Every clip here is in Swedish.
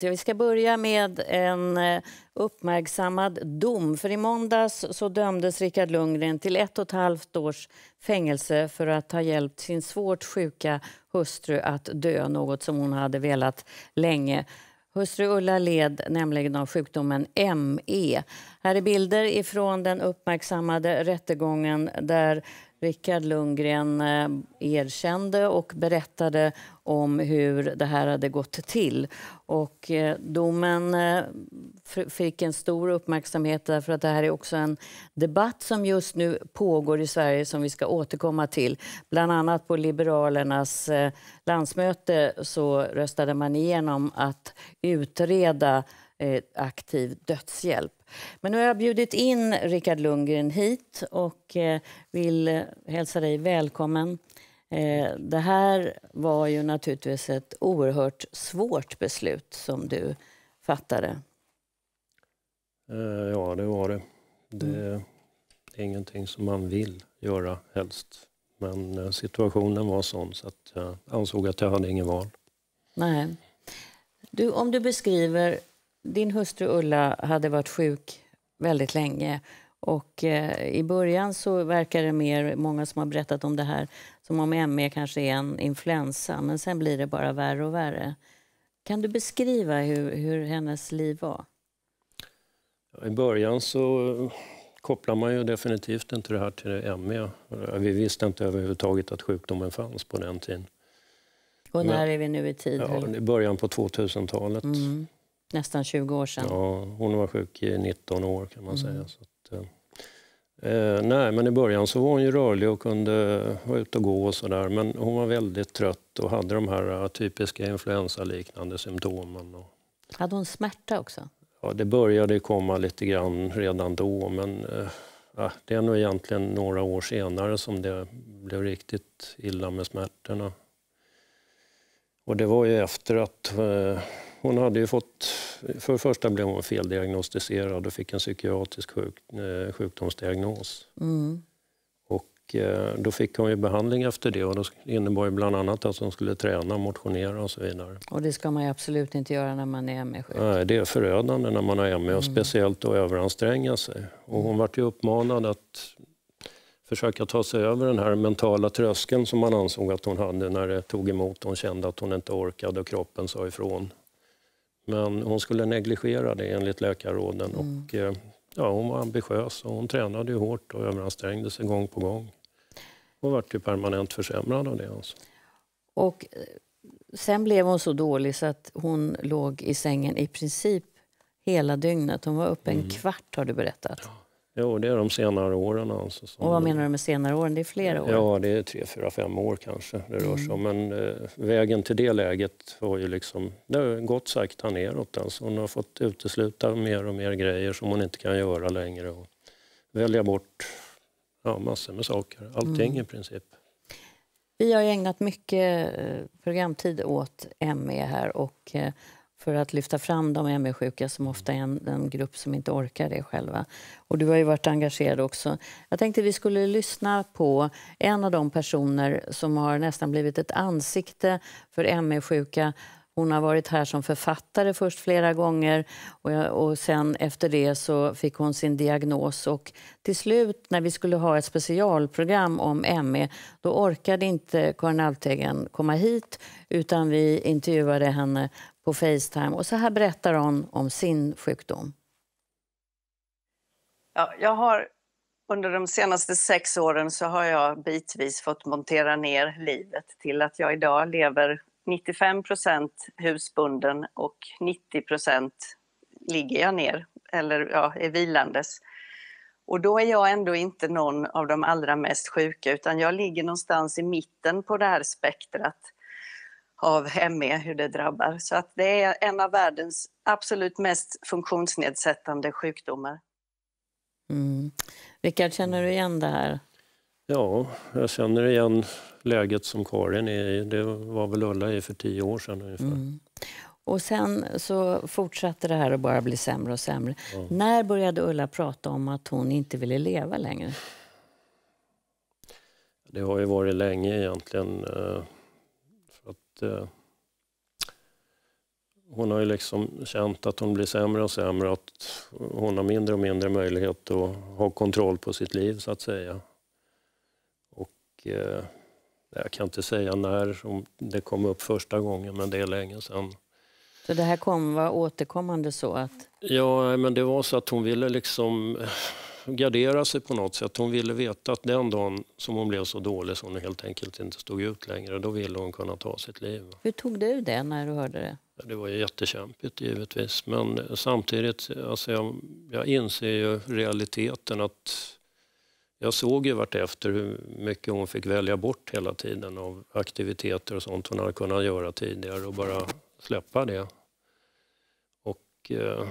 Vi ska börja med en eh, uppmärksammad dom. För I måndags så dömdes Rickard Lundgren till ett och ett halvt års fängelse för att ha hjälpt sin svårt sjuka hustru att dö, något som hon hade velat länge. Hustru Ulla led nämligen av sjukdomen ME. Här är bilder från den uppmärksammade rättegången där Rickard Lundgren eh, erkände och berättade om hur det här hade gått till. Och eh, domen eh, fick en stor uppmärksamhet därför att det här är också en debatt som just nu pågår i Sverige som vi ska återkomma till. Bland annat på Liberalernas landsmöte så röstade man igenom att utreda eh, aktiv dödshjälp. Men nu har jag bjudit in Rickard Lundgren hit och eh, vill hälsa dig välkommen. Eh, det här var ju naturligtvis ett oerhört svårt beslut som du fattade. Eh, ja, det var det. Det mm. är mm. ingenting som man vill göra helst. Men eh, situationen var sån så att jag ansåg att jag hade ingen val. Nej. Du, om du beskriver din hustru Ulla hade varit sjuk väldigt länge och eh, i början så verkar det mer, många som har berättat om det här, som om ME kanske är en influensa, men sen blir det bara värre och värre. Kan du beskriva hur, hur hennes liv var? I början så kopplar man ju definitivt inte det här till ME. Vi visste inte överhuvudtaget att sjukdomen fanns på den tiden. Och när men, är vi nu i tid? Ja, I början på 2000-talet. Mm nästan 20 år sedan. Ja, hon var sjuk i 19 år kan man mm. säga. Så att, eh, eh, nej, men i början så var hon ju rörlig och kunde vara ute och gå och sådär. Men hon var väldigt trött och hade de här typiska influensaliknande symptomen. Och... Hade hon smärta också? Ja, det började komma lite grann redan då, men eh, ah, det är nog egentligen några år senare som det blev riktigt illa med smärtorna. Och det var ju efter att eh, hon hade fått, för det första blev hon feldiagnostiserad och fick en psykiatrisk sjuk, eh, sjukdomsdiagnos. Mm. Och eh, då fick hon ju behandling efter det och det innebar ju bland annat att hon skulle träna, motionera och så vidare. Och det ska man absolut inte göra när man är ME-sjuk. Nej, det är förödande när man har ME och mm. speciellt att överanstränga sig. Och hon vart ju uppmanad att försöka ta sig över den här mentala tröskeln som man ansåg att hon hade när det tog emot. Hon kände att hon inte orkade och kroppen sa ifrån. Men hon skulle negligera det enligt läkarråden. Mm. Och, eh, ja, hon var ambitiös och hon tränade ju hårt och överansträngde sig gång på gång. Hon var ju permanent försämrad av det. Alltså. Och eh, sen blev hon så dålig så att hon låg i sängen i princip hela dygnet. Hon var uppe en mm. kvart har du berättat. Ja. Jo, det är de senare åren. Alltså, och vad menar du med senare åren? Det är flera år? Ja, det är tre, fyra, fem år kanske det rör sig mm. om. Mm. Men eh, vägen till det läget har ju liksom, det har gått sakta neråt. Alltså. Hon har fått utesluta mer och mer grejer som hon inte kan göra längre och välja bort ja, massor med saker. Allting mm. i princip. Vi har ägnat mycket eh, programtid åt ME här och eh, för att lyfta fram de ME-sjuka som ofta är en, en, grupp som inte orkar det själva. Och du har ju varit engagerad också. Jag tänkte vi skulle lyssna på en av de personer som har nästan blivit ett ansikte för ME-sjuka hon har varit här som författare först flera gånger och, jag, och sen efter det så fick hon sin diagnos. Och till slut när vi skulle ha ett specialprogram om ME då orkade inte Karin Alvtegen komma hit utan vi intervjuade henne på Facetime. Och så här berättar hon om sin sjukdom. Ja, jag har under de senaste sex åren så har jag bitvis fått montera ner livet till att jag idag lever 95 husbunden och 90 ligger jag ner eller ja, är vilandes. Och då är jag ändå inte någon av de allra mest sjuka utan jag ligger någonstans i mitten på det här spektrat av ME, hur det drabbar. Så att det är en av världens absolut mest funktionsnedsättande sjukdomar. Mm. Rickard, känner du igen det här? Ja, jag känner igen läget som Karin är i. Det var väl Ulla i för tio år sedan ungefär. Mm. Och sen så fortsatte det här att bara bli sämre och sämre. Ja. När började Ulla prata om att hon inte ville leva längre? Det har ju varit länge egentligen. Eh, för att, eh, hon har ju liksom känt att hon blir sämre och sämre, att hon har mindre och mindre möjlighet att ha kontroll på sitt liv så att säga eh, jag kan inte säga när det kom upp första gången, men det är länge sedan. Så det här kom, var återkommande så att? Ja, men det var så att hon ville liksom eh, gardera sig på något sätt. Hon ville veta att den dagen som hon blev så dålig så hon helt enkelt inte stod ut längre, då ville hon kunna ta sitt liv. Hur tog du det när du hörde det? Det var ju jättekämpigt givetvis, men samtidigt, alltså jag, jag inser ju realiteten att jag såg ju efter hur mycket hon fick välja bort hela tiden av aktiviteter och sånt hon hade kunnat göra tidigare och bara släppa det. Och eh,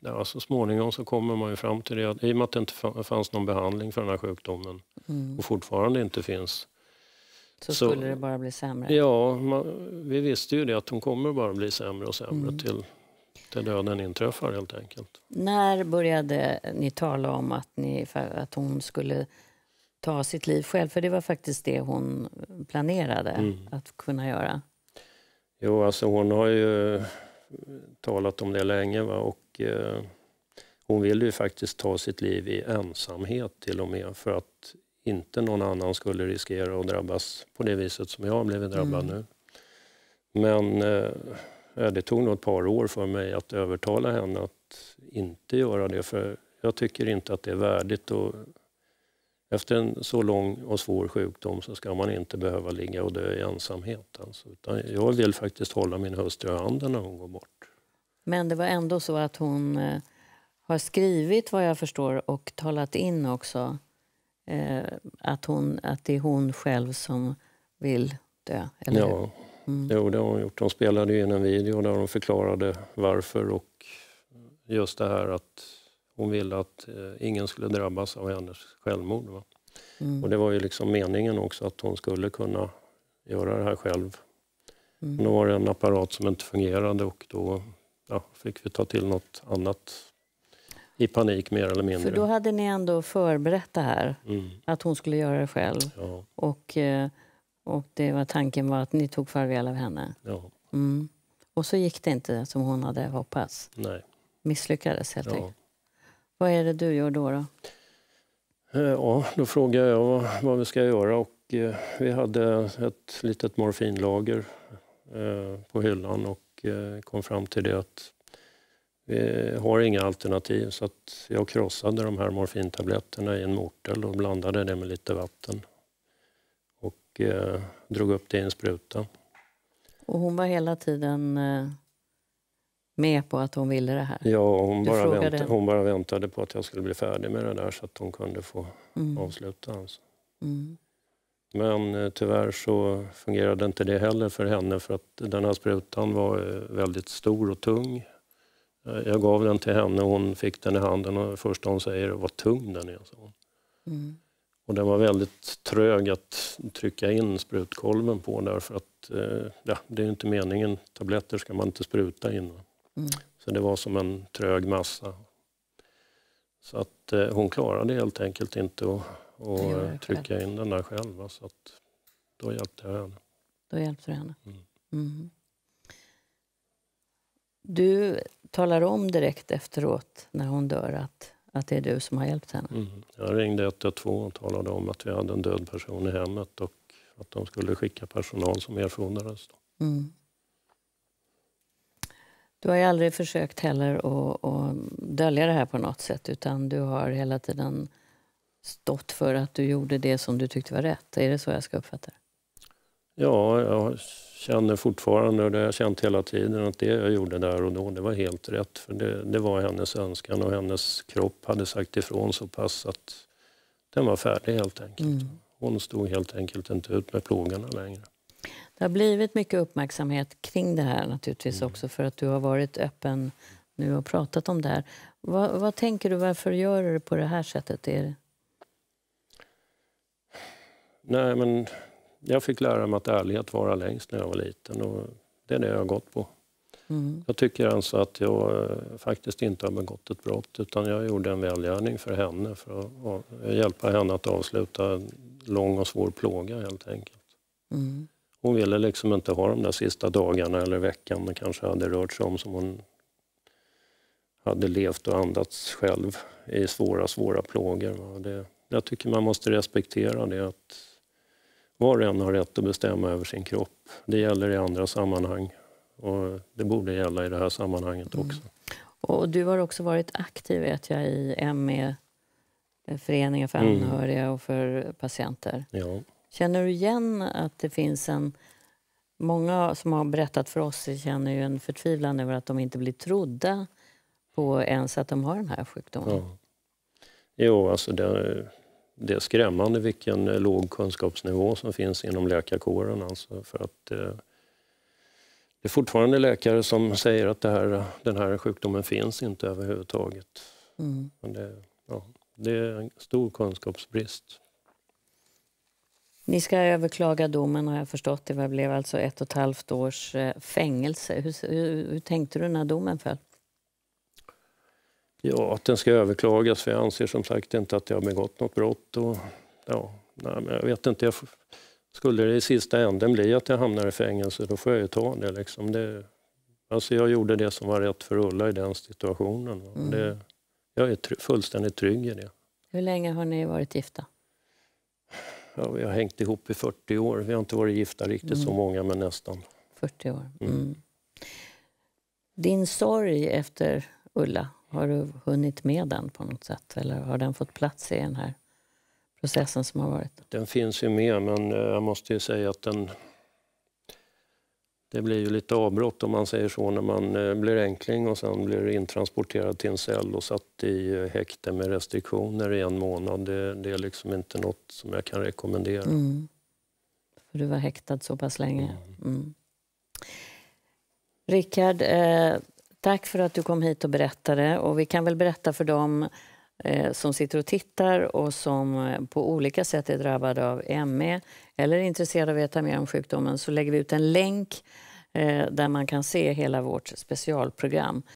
ja, så småningom så kommer man ju fram till det, i och med att det inte fanns någon behandling för den här sjukdomen mm. och fortfarande inte finns. Så skulle det bara bli sämre? Ja, man, vi visste ju det att hon kommer bara bli sämre och sämre mm. till där döden inträffar helt enkelt. När började ni tala om att, ni, att hon skulle ta sitt liv själv? För det var faktiskt det hon planerade mm. att kunna göra. Jo, alltså hon har ju talat om det länge va? och eh, hon ville ju faktiskt ta sitt liv i ensamhet till och med för att inte någon annan skulle riskera att drabbas på det viset som jag har blivit drabbad mm. nu. Men eh, Eh, det tog nog ett par år för mig att övertala henne att inte göra det, för jag tycker inte att det är värdigt. Och efter en så lång och svår sjukdom så ska man inte behöva ligga och dö i ensamhet. Alltså. Utan jag vill faktiskt hålla min hustru i handen när hon går bort. Men det var ändå så att hon eh, har skrivit, vad jag förstår, och talat in också eh, att, hon, att det är hon själv som vill dö, eller ja. Mm. Jo, det har hon gjort. Hon spelade ju in en video där hon förklarade varför och just det här att hon ville att eh, ingen skulle drabbas av hennes självmord. Mm. Och det var ju liksom meningen också att hon skulle kunna göra det här själv. Mm. Men då var det en apparat som inte fungerade och då ja, fick vi ta till något annat i panik mer eller mindre. För då hade ni ändå förberett det här, mm. att hon skulle göra det själv. Ja. Och eh, och det var tanken var att ni tog farväl av henne. Ja. Mm. Och så gick det inte som hon hade hoppats. Nej. Misslyckades helt enkelt. Ja. Vad är det du gör då? då? Eh, ja, då frågade jag vad, vad vi ska göra och eh, vi hade ett litet morfinlager eh, på hyllan och eh, kom fram till det att vi har inga alternativ så att jag krossade de här morfintabletterna i en mortel och blandade det med lite vatten och eh, drog upp det i en spruta. Och hon var hela tiden eh, med på att hon ville det här? Ja, hon bara, vänt, hon bara väntade på att jag skulle bli färdig med det där så att hon kunde få mm. avsluta. Alltså. Mm. Men eh, tyvärr så fungerade inte det heller för henne för att den här sprutan var eh, väldigt stor och tung. Eh, jag gav den till henne och hon fick den i handen och det första hon säger var tung den är. Så. Mm. Och den var väldigt trög att trycka in sprutkolven på därför att eh, ja, det är inte meningen, tabletter ska man inte spruta in. Mm. Så det var som en trög massa. Så att eh, hon klarade helt enkelt inte att, att trycka in den där själv. Så att då hjälpte jag henne. Då hjälpte du henne. Mm. Mm. Du talar om direkt efteråt, när hon dör, att att det är du som har hjälpt henne? Mm. Jag ringde 112 och talade om att vi hade en död person i hemmet och att de skulle skicka personal som erfordrades. Mm. Du har ju aldrig försökt heller att, att, dölja det här på något sätt utan du har hela tiden stått för att du gjorde det som du tyckte var rätt. Är det så jag ska uppfatta det? Ja, jag känner fortfarande, och det har jag känt hela tiden, att det jag gjorde där och då, det var helt rätt. För det, det var hennes önskan och hennes kropp hade sagt ifrån så pass att den var färdig helt enkelt. Mm. Hon stod helt enkelt inte ut med plågorna längre. Det har blivit mycket uppmärksamhet kring det här naturligtvis mm. också för att du har varit öppen nu och pratat om det här. Vad, vad tänker du, varför gör du det på det här sättet? Är det... Nej, men jag fick lära mig att ärlighet varar längst när jag var liten och det är det jag har gått på. Mm. Jag tycker alltså att jag eh, faktiskt inte har begått ett brott utan jag gjorde en välgärning för henne för att hjälpa henne att avsluta en lång och svår plåga helt enkelt. Mm. Hon ville liksom inte ha de där sista dagarna eller veckan det kanske hade rört sig om som hon hade levt och andats själv i svåra, svåra plågor. Det, jag tycker man måste respektera det. att var och en har rätt att bestämma över sin kropp. Det gäller i andra sammanhang och det borde gälla i det här sammanhanget mm. också. Mm. Och du har också varit aktiv vet jag, i ME, föreningen för mm. anhöriga mm. och för patienter. Ja. Känner du igen att det finns en... Många som har berättat för oss känner ju en förtvivlan över att de inte blir trodda på ens att de har den här sjukdomen. Ja. Jo, alltså det, det är skrämmande vilken eh, låg kunskapsnivå som finns inom läkarkåren. Alltså för att, eh, det är fortfarande läkare som säger att här, den här sjukdomen finns inte överhuvudtaget. Mm. Men det, ja, det är en stor kunskapsbrist. Ni ska överklaga domen har jag förstått. Det blev alltså ett och ett halvt års eh, fängelse. Hur, hur, hur tänkte du när domen föll? Ja, att den ska överklagas, för jag anser som sagt inte att jag har begått något brott. Och, ja, nej, men jag vet inte, jag skulle det i sista änden bli att jag hamnar i fängelse, då får jag ju ta det. Liksom. det alltså jag gjorde det som var rätt för Ulla i den situationen. Mm. Det, jag är tr fullständigt trygg i det. Hur länge har ni varit gifta? Ja, vi har hängt ihop i 40 år. Vi har inte varit gifta riktigt mm. så många, men nästan. 40 år. Mm. mm. Din sorg efter Ulla, har du hunnit med den på något sätt eller har den fått plats i den här processen som har varit? Den finns ju med men eh, jag måste ju säga att den det blir ju lite avbrott om man säger så när man eh, blir enkling och sen blir intransporterad till en cell och satt i eh, häkte med restriktioner i en månad. Det, det är liksom inte något som jag kan rekommendera. Mm. För du var häktad så pass länge. Mm. mm. Rickard, eh, Tack för att du kom hit och berättade. Och vi kan väl berätta för dem eh, som sitter och tittar och som eh, på olika sätt är drabbade av ME eller är intresserade av att veta mer om sjukdomen så lägger vi ut en länk eh, där man kan se hela vårt specialprogram.